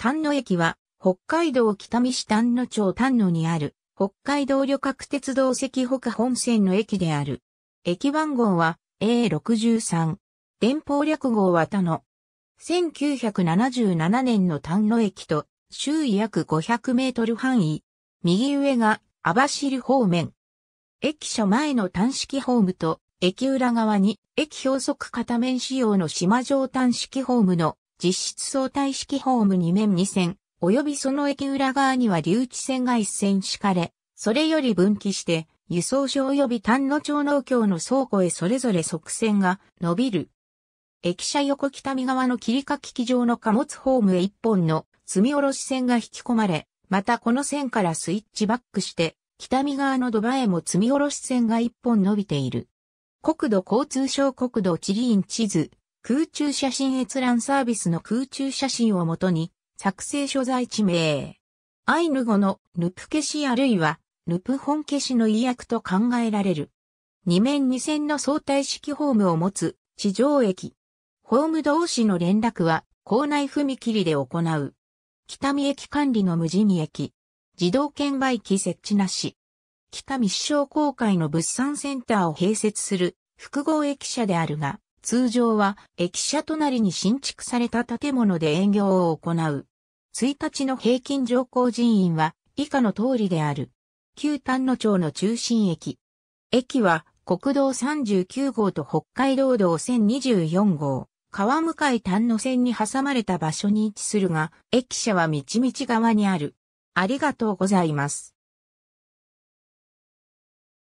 丹野駅は、北海道北見市丹野町丹野にある、北海道旅客鉄道石北本線の駅である。駅番号は A63。電報略号は他の。1977年の丹野駅と、周囲約500メートル範囲。右上が網走方面。駅舎前の端式ホームと、駅裏側に、駅標速片面仕様の島上端式ホームの実質相対式ホーム2面2線、及びその駅裏側には留置線が1線敷かれ、それより分岐して、輸送所及び丹野町農協の倉庫へそれぞれ側線が伸びる。駅舎横北見側の切り欠き機場の貨物ホームへ1本の積み下ろし線が引き込まれ、またこの線からスイッチバックして、北見側の土場へも積み下ろし線が1本伸びている。国土交通省国土地理院地図、空中写真閲覧サービスの空中写真をもとに、作成所在地名。アイヌ語のヌプ消しあるいはヌプ本消しの意訳と考えられる。二面二線の相対式ホームを持つ地上駅。ホーム同士の連絡は校内踏切で行う。北見駅管理の無人駅。自動券売機設置なし。北見市商工会の物産センターを併設する複合駅舎であるが、通常は駅舎隣に新築された建物で営業を行う。1日の平均乗降人員は以下の通りである。旧丹野町の中心駅。駅は国道39号と北海道道1024号、川向丹野線に挟まれた場所に位置するが、駅舎は道々側にある。ありがとうございます。